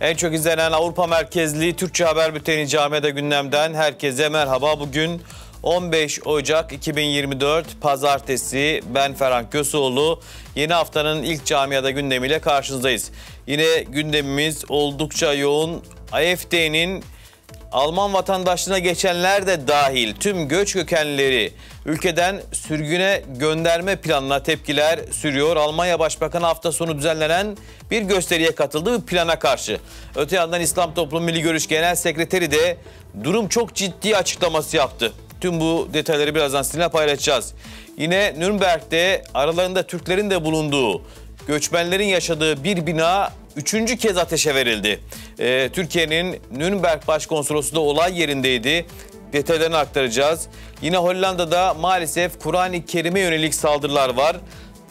En çok izlenen Avrupa merkezli Türkçe haber bülteni Cami'de gündemden herkese merhaba. Bugün 15 Ocak 2024 Pazartesi ben Ferhan Kösoğlu. Yeni haftanın ilk camiada gündemiyle karşınızdayız. Yine gündemimiz oldukça yoğun. AFD'nin Alman vatandaşlığına geçenler de dahil tüm göç kökenleri ülkeden sürgüne gönderme planına tepkiler sürüyor. Almanya Başbakanı hafta sonu düzenlenen bir gösteriye katıldığı plana karşı. Öte yandan İslam Toplum Milli Görüş Genel Sekreteri de durum çok ciddi açıklaması yaptı. Tüm bu detayları birazdan sizinle paylaşacağız. Yine Nürnberg'de aralarında Türklerin de bulunduğu göçmenlerin yaşadığı bir bina üçüncü kez ateşe verildi. Ee, Türkiye'nin Nürnberg başkonsolosu da olay yerindeydi. Detaylarını aktaracağız. Yine Hollanda'da maalesef Kur'an-ı Kerim'e yönelik saldırılar var.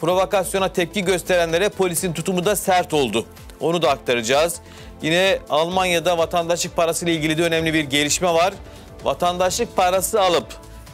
Provokasyona tepki gösterenlere polisin tutumu da sert oldu. Onu da aktaracağız. Yine Almanya'da vatandaşlık parası ile ilgili de önemli bir gelişme var. Vatandaşlık parası alıp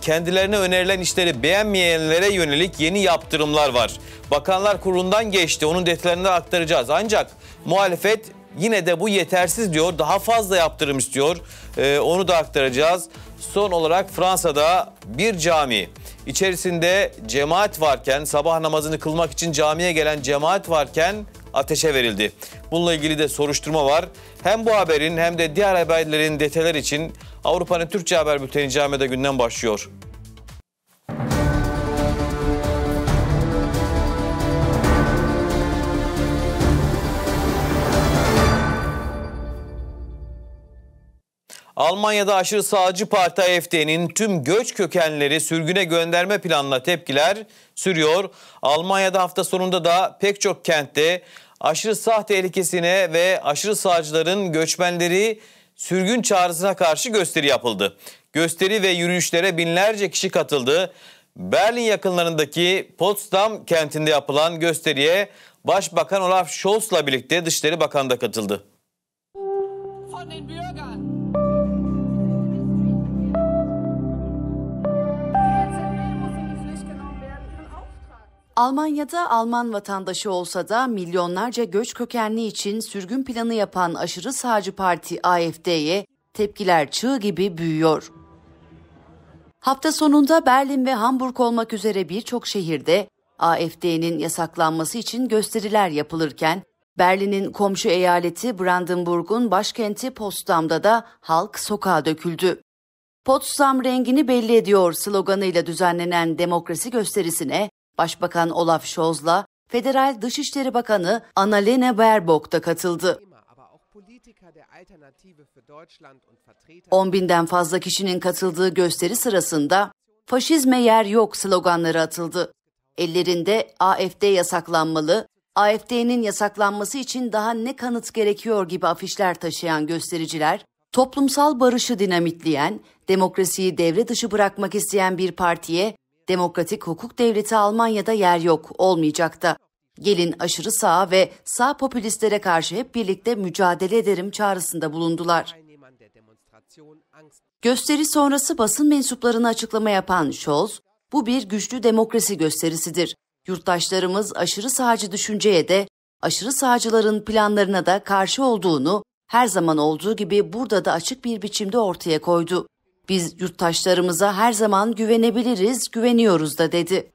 kendilerine önerilen işleri beğenmeyenlere yönelik yeni yaptırımlar var. Bakanlar Kurulu'ndan geçti. Onun detaylarını aktaracağız. Ancak muhalefet yine de bu yetersiz diyor. Daha fazla yaptırım istiyor. Ee, onu da aktaracağız. Son olarak Fransa'da bir cami içerisinde cemaat varken sabah namazını kılmak için camiye gelen cemaat varken ateşe verildi. Bununla ilgili de soruşturma var. Hem bu haberin hem de diğer haberlerin detayları için Avrupa'nın Türkçe Haber Bülteni Cami'de günden başlıyor. Almanya'da aşırı sağcı parti AfD'nin tüm göç kökenleri sürgüne gönderme planına tepkiler sürüyor. Almanya'da hafta sonunda da pek çok kentte aşırı sağ tehlikesine ve aşırı sağcıların göçmenleri sürgün çağrısına karşı gösteri yapıldı. Gösteri ve yürüyüşlere binlerce kişi katıldı. Berlin yakınlarındaki Potsdam kentinde yapılan gösteriye Başbakan Olaf Scholz'la birlikte Dışişleri Bakanı da katıldı. Almanya'da Alman vatandaşı olsa da milyonlarca göç kökenli için sürgün planı yapan aşırı sağcı parti AFD'ye tepkiler çığ gibi büyüyor. Hafta sonunda Berlin ve Hamburg olmak üzere birçok şehirde AFD'nin yasaklanması için gösteriler yapılırken Berlin'in komşu eyaleti Brandenburg'un başkenti Potsdam'da da halk sokağa döküldü. Potsdam rengini belli ediyor sloganıyla düzenlenen demokrasi gösterisine Başbakan Olaf Scholz'la Federal Dışişleri Bakanı Annalena Baerbock da katıldı. 10 binden fazla kişinin katıldığı gösteri sırasında faşizme yer yok sloganları atıldı. Ellerinde AFD yasaklanmalı, AFD'nin yasaklanması için daha ne kanıt gerekiyor gibi afişler taşıyan göstericiler, toplumsal barışı dinamitleyen, demokrasiyi devre dışı bırakmak isteyen bir partiye Demokratik hukuk devleti Almanya'da yer yok, olmayacak da. Gelin aşırı sağa ve sağ popülistlere karşı hep birlikte mücadele ederim çağrısında bulundular. Gösteri sonrası basın mensuplarına açıklama yapan Scholz, bu bir güçlü demokrasi gösterisidir. Yurttaşlarımız aşırı sağcı düşünceye de, aşırı sağcıların planlarına da karşı olduğunu her zaman olduğu gibi burada da açık bir biçimde ortaya koydu. Biz yurttaşlarımıza her zaman güvenebiliriz, güveniyoruz da dedi.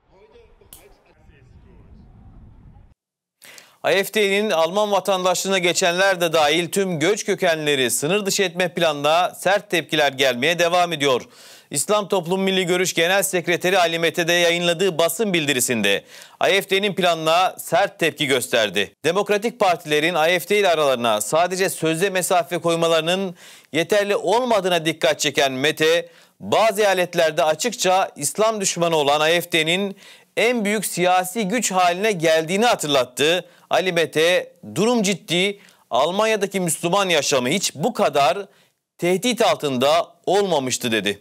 AfD'nin Alman vatandaşlığına geçenler de dahil tüm göç kökenleri sınır dışı etme planına sert tepkiler gelmeye devam ediyor. İslam Toplum Milli Görüş Genel Sekreteri Ali Mete'de yayınladığı basın bildirisinde AFD'nin planına sert tepki gösterdi. Demokratik partilerin AFD ile aralarına sadece sözde mesafe koymalarının yeterli olmadığına dikkat çeken Mete, bazı eyaletlerde açıkça İslam düşmanı olan AFD'nin en büyük siyasi güç haline geldiğini hatırlattı. Ali Mete, durum ciddi, Almanya'daki Müslüman yaşamı hiç bu kadar tehdit altında olmamıştı dedi.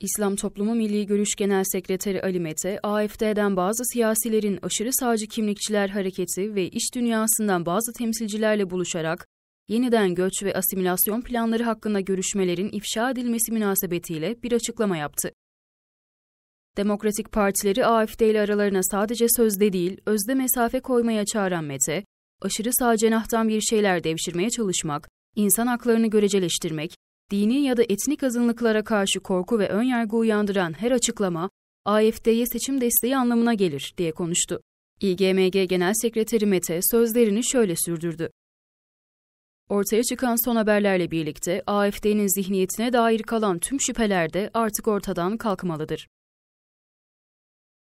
İslam Toplumu Milli Görüş Genel Sekreteri Ali Mete, AFD'den bazı siyasilerin aşırı sağcı kimlikçiler hareketi ve iş dünyasından bazı temsilcilerle buluşarak yeniden göç ve asimilasyon planları hakkında görüşmelerin ifşa edilmesi münasebetiyle bir açıklama yaptı. Demokratik partileri AFD ile aralarına sadece sözde değil, özde mesafe koymaya çağıran Mete, aşırı sağ cenahtan bir şeyler devşirmeye çalışmak, insan haklarını göreceleştirmek, dini ya da etnik azınlıklara karşı korku ve önyargı uyandıran her açıklama AFD'ye seçim desteği anlamına gelir diye konuştu. İGMG Genel Sekreteri Mete sözlerini şöyle sürdürdü. Ortaya çıkan son haberlerle birlikte AFD'nin zihniyetine dair kalan tüm şüpheler de artık ortadan kalkmalıdır.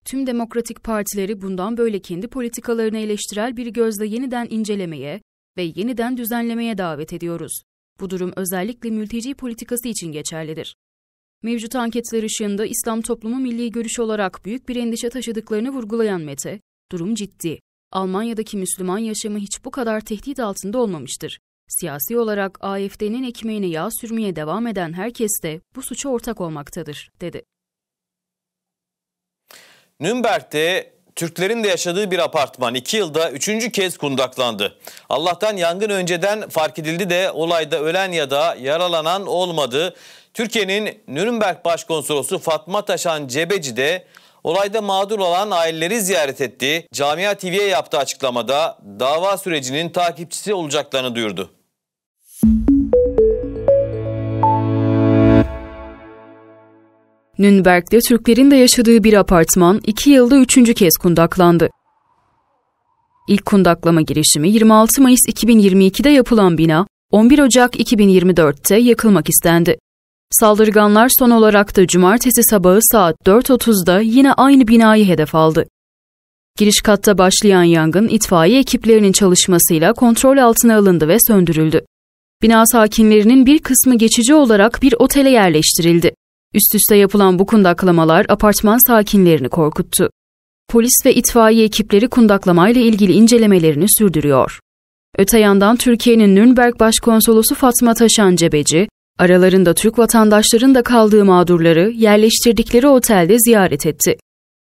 Tüm demokratik partileri bundan böyle kendi politikalarını eleştirel bir gözle yeniden incelemeye ve yeniden düzenlemeye davet ediyoruz. Bu durum özellikle mülteci politikası için geçerlidir. Mevcut anketler ışığında İslam toplumu milli görüş olarak büyük bir endişe taşıdıklarını vurgulayan Mete, durum ciddi. Almanya'daki Müslüman yaşamı hiç bu kadar tehdit altında olmamıştır. Siyasi olarak AFD'nin ekmeğine yağ sürmeye devam eden herkes de bu suça ortak olmaktadır, dedi. Nürnberg'de Türklerin de yaşadığı bir apartman iki yılda üçüncü kez kundaklandı. Allah'tan yangın önceden fark edildi de olayda ölen ya da yaralanan olmadı. Türkiye'nin Nürnberg Başkonsolosu Fatma Taşan Cebeci de olayda mağdur olan aileleri ziyaret etti. Camia TV'ye yaptığı açıklamada dava sürecinin takipçisi olacaklarını duyurdu. Nürnberg'de Türklerin de yaşadığı bir apartman iki yılda üçüncü kez kundaklandı. İlk kundaklama girişimi 26 Mayıs 2022'de yapılan bina 11 Ocak 2024'te yakılmak istendi. Saldırganlar son olarak da cumartesi sabahı saat 4.30'da yine aynı binayı hedef aldı. Giriş katta başlayan yangın itfaiye ekiplerinin çalışmasıyla kontrol altına alındı ve söndürüldü. Bina sakinlerinin bir kısmı geçici olarak bir otele yerleştirildi. Üst üste yapılan bu kundaklamalar apartman sakinlerini korkuttu. Polis ve itfaiye ekipleri kundaklamayla ilgili incelemelerini sürdürüyor. Öte yandan Türkiye'nin Nürnberg Başkonsolosu Fatma Taşan Cebeci, aralarında Türk vatandaşların da kaldığı mağdurları yerleştirdikleri otelde ziyaret etti.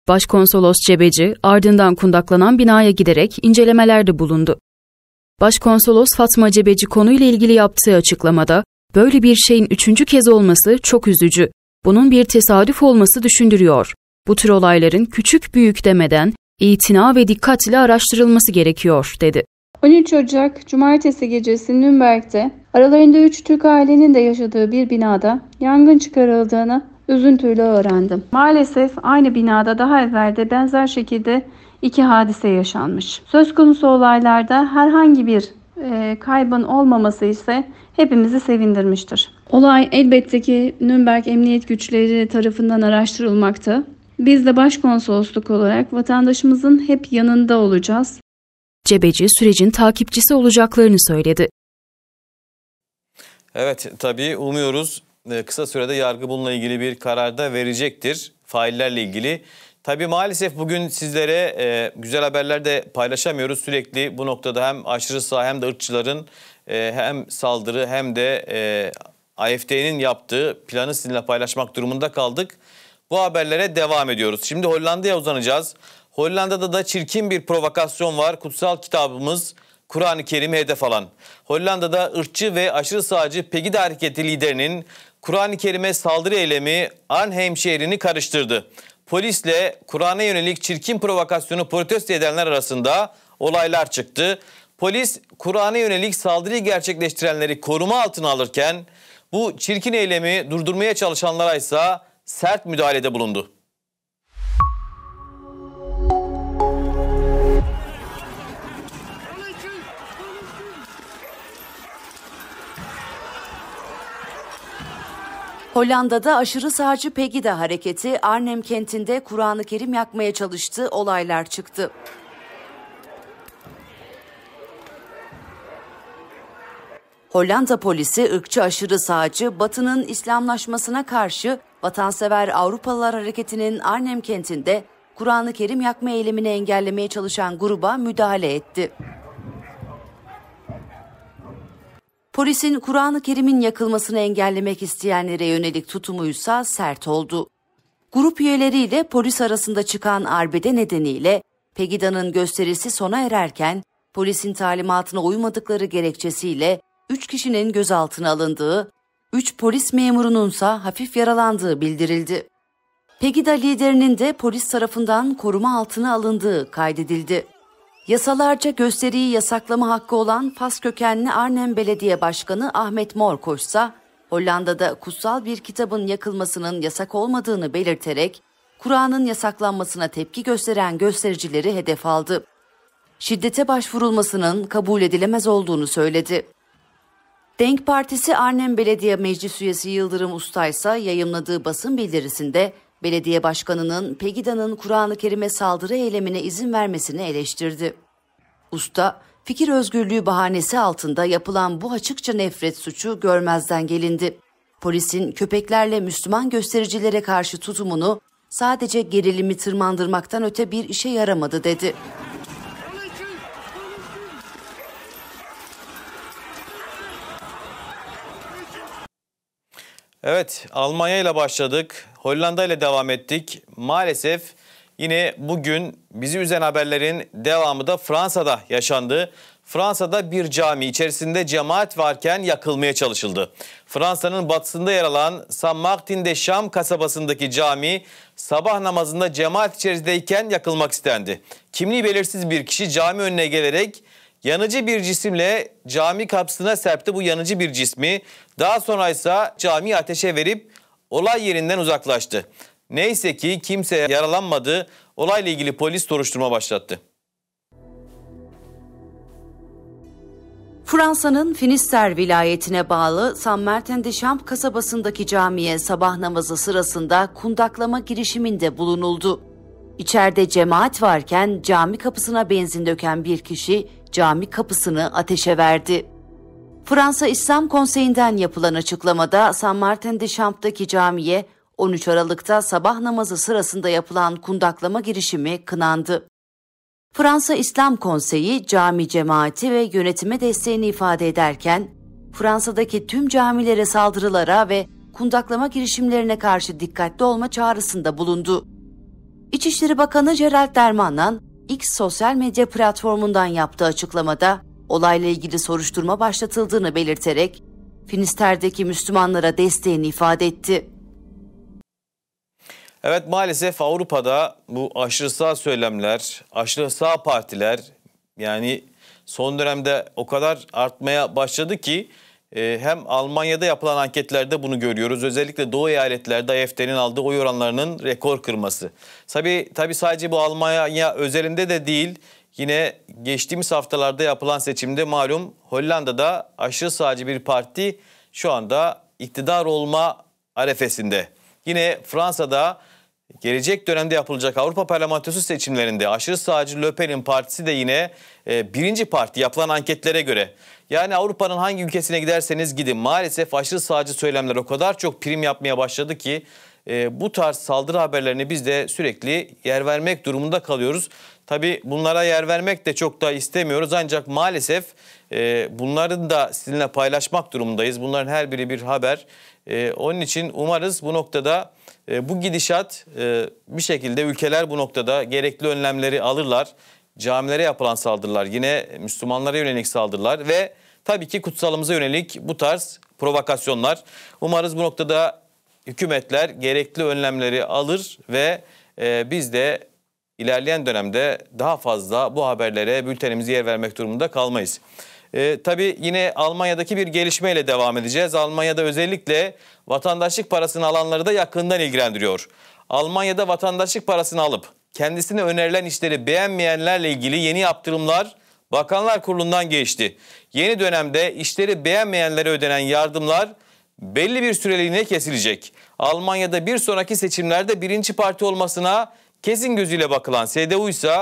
Başkonsolos Cebeci ardından kundaklanan binaya giderek incelemelerde bulundu. Başkonsolos Fatma Cebeci konuyla ilgili yaptığı açıklamada, böyle bir şeyin üçüncü kez olması çok üzücü bunun bir tesadüf olması düşündürüyor. Bu tür olayların küçük büyük demeden itina ve dikkatle araştırılması gerekiyor, dedi. 13 Ocak Cumartesi gecesi Nürnberg'de aralarında 3 Türk ailenin de yaşadığı bir binada yangın çıkarıldığını üzüntüyle öğrendim. Maalesef aynı binada daha evvelde benzer şekilde iki hadise yaşanmış. Söz konusu olaylarda herhangi bir e, kaybın olmaması ise hepimizi sevindirmiştir. Olay elbette ki Nürnberg Emniyet Güçleri tarafından araştırılmakta. Biz de başkonsolosluk olarak vatandaşımızın hep yanında olacağız. Cebeci sürecin takipçisi olacaklarını söyledi. Evet tabii umuyoruz e, kısa sürede yargı bununla ilgili bir kararda verecektir faillerle ilgili. Tabii maalesef bugün sizlere e, güzel haberler de paylaşamıyoruz. Sürekli bu noktada hem aşırı sağ hem de ırkçıların e, hem saldırı hem de e, AFD'nin yaptığı planı sizinle paylaşmak durumunda kaldık. Bu haberlere devam ediyoruz. Şimdi Hollanda'ya uzanacağız. Hollanda'da da çirkin bir provokasyon var. Kutsal kitabımız Kur'an-ı Kerim'i hedef alan. Hollanda'da ırkçı ve aşırı sağcı Pegida hareketi liderinin Kur'an-ı Kerim'e saldırı eylemi Arnhem şehrini karıştırdı. Polisle Kur'an'a yönelik çirkin provokasyonu protesto edenler arasında olaylar çıktı. Polis Kur'an'a yönelik saldırıyı gerçekleştirenleri koruma altına alırken bu çirkin eylemi durdurmaya çalışanlara ise sert müdahalede bulundu. Hollanda'da aşırı sağcı Pegida hareketi Arnhem kentinde Kur'an-ı Kerim yakmaya çalıştı, olaylar çıktı. Hollanda polisi ırkçı aşırı sağcı Batı'nın İslamlaşmasına karşı vatansever Avrupalılar Hareketi'nin Arnhem kentinde Kur'an-ı Kerim yakma eylemini engellemeye çalışan gruba müdahale etti. Polisin Kur'an-ı Kerim'in yakılmasını engellemek isteyenlere yönelik tutumuysa sert oldu. Grup üyeleriyle polis arasında çıkan arbede nedeniyle Pegida'nın gösterisi sona ererken polisin talimatına uymadıkları gerekçesiyle 3 kişinin gözaltına alındığı, 3 polis memurununsa hafif yaralandığı bildirildi. Pegida liderinin de polis tarafından koruma altına alındığı kaydedildi. Yasalarca gösteriyi yasaklama hakkı olan Fas kökenli Arnhem Belediye Başkanı Ahmet Morkoç ise Hollanda'da kutsal bir kitabın yakılmasının yasak olmadığını belirterek Kur'an'ın yasaklanmasına tepki gösteren göstericileri hedef aldı. Şiddete başvurulmasının kabul edilemez olduğunu söyledi. Denk Partisi Arnhem Belediye Meclis Üyesi Yıldırım Usta ise yayımladığı basın bildirisinde belediye başkanının Pegida'nın Kur'an-ı Kerim'e saldırı eylemine izin vermesini eleştirdi. Usta, fikir özgürlüğü bahanesi altında yapılan bu açıkça nefret suçu görmezden gelindi. Polisin köpeklerle Müslüman göstericilere karşı tutumunu sadece gerilimi tırmandırmaktan öte bir işe yaramadı dedi. Evet Almanya ile başladık. Hollanda ile devam ettik. Maalesef yine bugün bizi üzen haberlerin devamı da Fransa'da yaşandı. Fransa'da bir cami içerisinde cemaat varken yakılmaya çalışıldı. Fransa'nın batısında yer alan San Martin de Şam kasabasındaki cami sabah namazında cemaat içerisindeyken yakılmak istendi. Kimliği belirsiz bir kişi cami önüne gelerek Yanıcı bir cisimle cami kapsına serpti bu yanıcı bir cismi. Daha sonra ise cami ateşe verip olay yerinden uzaklaştı. Neyse ki kimse yaralanmadı. Olayla ilgili polis soruşturma başlattı. Fransa'nın Finister vilayetine bağlı San Martin de Champ kasabasındaki camiye sabah namazı sırasında kundaklama girişiminde bulunuldu. İçeride cemaat varken cami kapısına benzin döken bir kişi cami kapısını ateşe verdi. Fransa İslam Konseyi'nden yapılan açıklamada San Martin de Champs'taki camiye 13 Aralık'ta sabah namazı sırasında yapılan kundaklama girişimi kınandı. Fransa İslam Konseyi cami cemaati ve yönetime desteğini ifade ederken Fransa'daki tüm camilere saldırılara ve kundaklama girişimlerine karşı dikkatli olma çağrısında bulundu. İçişleri Bakanı Gerald Derman'dan X sosyal medya platformundan yaptığı açıklamada olayla ilgili soruşturma başlatıldığını belirterek Finister'deki Müslümanlara desteğini ifade etti. Evet maalesef Avrupa'da bu aşırı sağ söylemler, aşırı sağ partiler yani son dönemde o kadar artmaya başladı ki ee, hem Almanya'da yapılan anketlerde bunu görüyoruz. Özellikle Doğu eyaletlerde AFD'nin aldığı oy oranlarının rekor kırması. Tabii, tabii sadece bu Almanya özelinde de değil. Yine geçtiğimiz haftalarda yapılan seçimde malum Hollanda'da aşırı sağcı bir parti şu anda iktidar olma arefesinde. Yine Fransa'da Gelecek dönemde yapılacak Avrupa Parlamentosu seçimlerinde aşırı sağcı Le partisi de yine e, birinci parti yapılan anketlere göre. Yani Avrupa'nın hangi ülkesine giderseniz gidin maalesef aşırı sağcı söylemler o kadar çok prim yapmaya başladı ki e, bu tarz saldırı haberlerini biz de sürekli yer vermek durumunda kalıyoruz. Tabi bunlara yer vermek de çok da istemiyoruz ancak maalesef e, bunları da sizinle paylaşmak durumundayız. Bunların her biri bir haber. E, onun için umarız bu noktada e, bu gidişat e, bir şekilde ülkeler bu noktada gerekli önlemleri alırlar. Camilere yapılan saldırılar yine Müslümanlara yönelik saldırılar ve tabii ki kutsalımıza yönelik bu tarz provokasyonlar. Umarız bu noktada hükümetler gerekli önlemleri alır ve e, biz de ilerleyen dönemde daha fazla bu haberlere bültenimizi yer vermek durumunda kalmayız. E, tabii yine Almanya'daki bir gelişmeyle devam edeceğiz. Almanya'da özellikle vatandaşlık parasını alanları da yakından ilgilendiriyor. Almanya'da vatandaşlık parasını alıp kendisine önerilen işleri beğenmeyenlerle ilgili yeni yaptırımlar Bakanlar Kurulu'ndan geçti. Yeni dönemde işleri beğenmeyenlere ödenen yardımlar belli bir süreliğine kesilecek. Almanya'da bir sonraki seçimlerde birinci parti olmasına kesin gözüyle bakılan CDU ise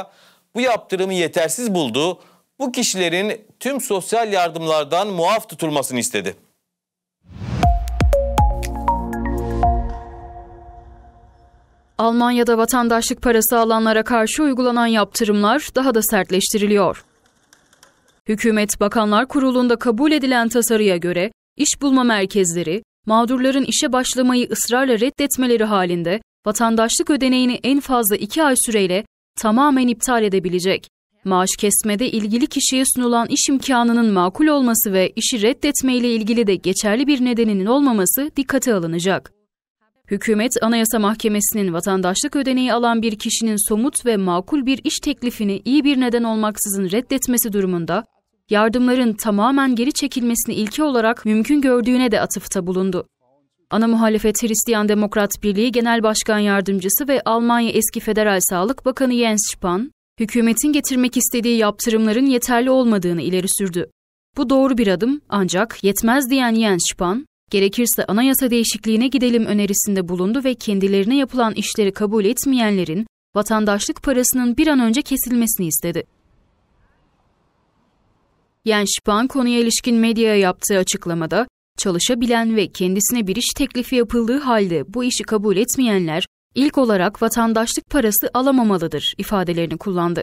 bu yaptırımı yetersiz buldu bu kişilerin tüm sosyal yardımlardan muaf tutulmasını istedi. Almanya'da vatandaşlık parası alanlara karşı uygulanan yaptırımlar daha da sertleştiriliyor. Hükümet Bakanlar Kurulu'nda kabul edilen tasarıya göre iş bulma merkezleri, mağdurların işe başlamayı ısrarla reddetmeleri halinde vatandaşlık ödeneğini en fazla iki ay süreyle tamamen iptal edebilecek. Maaş kesmede ilgili kişiye sunulan iş imkanının makul olması ve işi reddetme ile ilgili de geçerli bir nedeninin olmaması dikkate alınacak. Hükümet Anayasa Mahkemesi'nin vatandaşlık ödeneği alan bir kişinin somut ve makul bir iş teklifini iyi bir neden olmaksızın reddetmesi durumunda yardımların tamamen geri çekilmesini ilke olarak mümkün gördüğüne de atıfta bulundu. Ana muhalefet Hristiyan Demokrat Birliği Genel Başkan Yardımcısı ve Almanya eski Federal Sağlık Bakanı Jens Spahn, hükümetin getirmek istediği yaptırımların yeterli olmadığını ileri sürdü. Bu doğru bir adım ancak yetmez diyen Jens Spahn, gerekirse anayasa değişikliğine gidelim önerisinde bulundu ve kendilerine yapılan işleri kabul etmeyenlerin vatandaşlık parasının bir an önce kesilmesini istedi. Jens Spahn konuya ilişkin medyaya yaptığı açıklamada, çalışabilen ve kendisine bir iş teklifi yapıldığı halde bu işi kabul etmeyenler ilk olarak vatandaşlık parası alamamalıdır ifadelerini kullandı.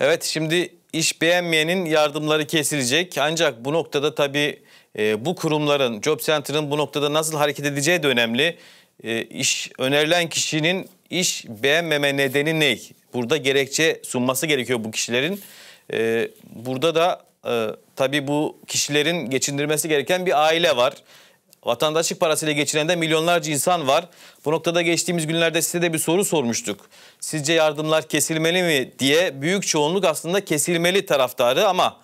Evet şimdi iş beğenmeyenin yardımları kesilecek. Ancak bu noktada tabii e, bu kurumların, Job Center'ın bu noktada nasıl hareket edeceği de önemli. E, iş önerilen kişinin iş beğenmeme nedeni ne? Burada gerekçe sunması gerekiyor bu kişilerin. E, burada da e, tabii bu kişilerin geçindirmesi gereken bir aile var. Vatandaşlık parasıyla geçinen de milyonlarca insan var. Bu noktada geçtiğimiz günlerde size de bir soru sormuştuk. Sizce yardımlar kesilmeli mi diye büyük çoğunluk aslında kesilmeli taraftarı ama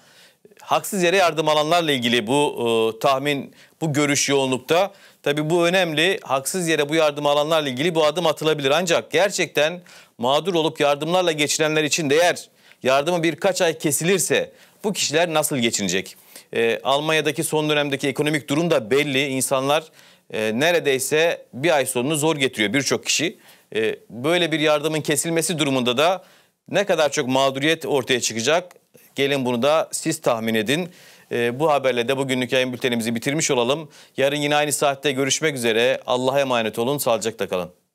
haksız yere yardım alanlarla ilgili bu e, tahmin, bu görüş yoğunlukta. Tabii bu önemli. Haksız yere bu yardım alanlarla ilgili bu adım atılabilir. Ancak gerçekten mağdur olup yardımlarla geçinenler için değer yardımı birkaç ay kesilirse bu kişiler nasıl geçinecek? E, Almanya'daki son dönemdeki ekonomik durum da belli. İnsanlar e, neredeyse bir ay sonunu zor getiriyor birçok kişi. E, böyle bir yardımın kesilmesi durumunda da ne kadar çok mağduriyet ortaya çıkacak? Gelin bunu da siz tahmin edin. E, bu haberle de bugünlük yayın bültenimizi bitirmiş olalım. Yarın yine aynı saatte görüşmek üzere. Allah'a emanet olun, sağlıcakla kalın.